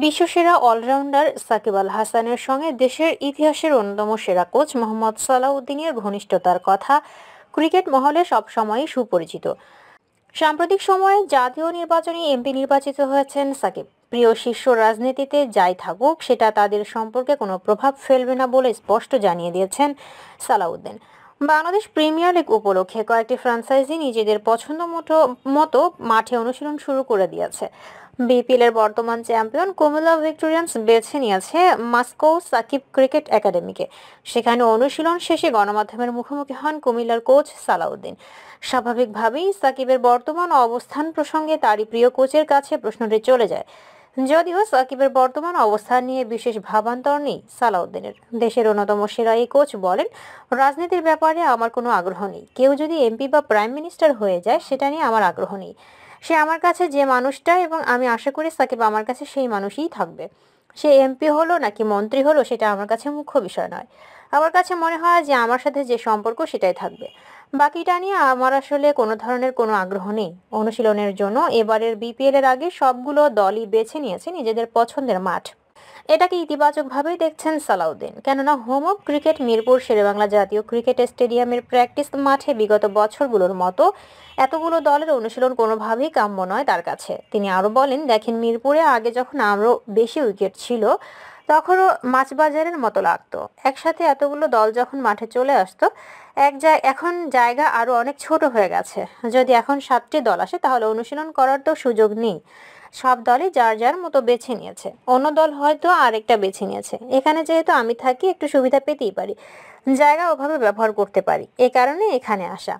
বিশ্বসেরা allrounder Shakib আল হাসানের সঙ্গে দেশের ইতিহাসের অন্যতম সেরা কোচ মোহাম্মদ সালাউদ্দিনের ঘনিষ্ঠতার কথা ক্রিকেট মহলে সবসময়ই সুপরিচিত সাম্প্রতিক সময়ে জাতীয় নির্বাচনে এমপি নির্বাচিত হয়েছেন সাকিব প্রিয় শীর্ষ রাজনীতিতে যাই থাকুক সেটা তাদের সম্পর্কে কোনো প্রভাব ফেলবে না বলে স্পষ্ট জানিয়ে দিয়েছেন সালাউদ্দিন বাংলাদেশ প্রিমিয়ার লিগ উপলক্ষে কয়েকটি ফ্রান্সাইজি নিজেদের পছন্দ মতো মাঠে অনুশীলন শুরু করে দিয়েছে বিপিএল এর বর্তমান চ্যাম্পিয়ন কুমিল্লা ভিক্টোরিয়ান্স বেছে নিয়েছে মাস্কো সাকিব ক্রিকেট একাডেমিকে সেখানে অনুশীলন শেষে গণমাধ্যমের মুখোমুখি হন কুমিল্লার কোচ সালাউদ্দিন স্বাভাবিকভাবেই সাকিবের বর্তমান অবস্থান প্রসঙ্গে তারই প্রিয় কোচের কাছে প্রশ্নটি চলে যায় যদিও সাকিবের বর্তমান অবস্থান নিয়ে বিশেষ ভাবান্তর নেই সালাউদ্দিনের দেশের অন্যতম সেরা এই কোচ বলেন রাজনীতির ব্যাপারে আমার কোনো আগ্রহ নেই কেউ যদি এমপি বা প্রাইম মিনিস্টার হয়ে যায় সেটা নিয়ে আমার আগ্রহ নেই সে আমার কাছে যে মানুষটা এবং আমি আশা করি সাকিব আমার কাছে সেই মানুষই থাকবে সে এমপি হলো নাকি মন্ত্রী হলো সেটা আমার কাছে মুখ্য বিষয় নয় আমার কাছে মনে হয় যে আমার সাথে যে সম্পর্ক সেটাই থাকবে বাকিটা নিয়ে আমার আসলে কোনো ধরনের কোনো আগ্রহ নেই অনুশীলনের জন্য এবারের বিপিএল এর আগে সবগুলো দলই বেছে নিয়েছে নিজেদের পছন্দের মাঠ এটাকে ইতিবাচকভাবেই দেখছেন সালাউদ্দিন কেননা home of cricket Mirpur Sher-e-Bangla জাতীয় ক্রিকেট স্টেডিয়ামের প্র্যাকটিস মাঠে বিগত বছরগুলোর মতো এতগুলো দলের অনুশীলন কোনোভাবেই কাম্য নয় তার কাছে তিনি আরও বলেন দেখেন মিরপুরে আগে যখন আরও বেশি উইকেট ছিল তখনও মাছ বাজারের মতো লাগতো একসাথে এতগুলো দল যখন মাঠে চলে আসতো এক জায় এখন জায়গা আরও অনেক ছোট হয়ে গেছে যদি এখন সাতটি দল আসে তাহলে অনুশীলন করার তো সুযোগ নেই সব দলই যার যার মতো বেছে নিয়েছে অন্য দল হয়তো আরেকটা বেছে নিয়েছে এখানে যেহেতু আমি থাকি একটু সুবিধা পেতেই পারি জায়গা ওভাবে ব্যবহার করতে পারি এ কারণে এখানে আসা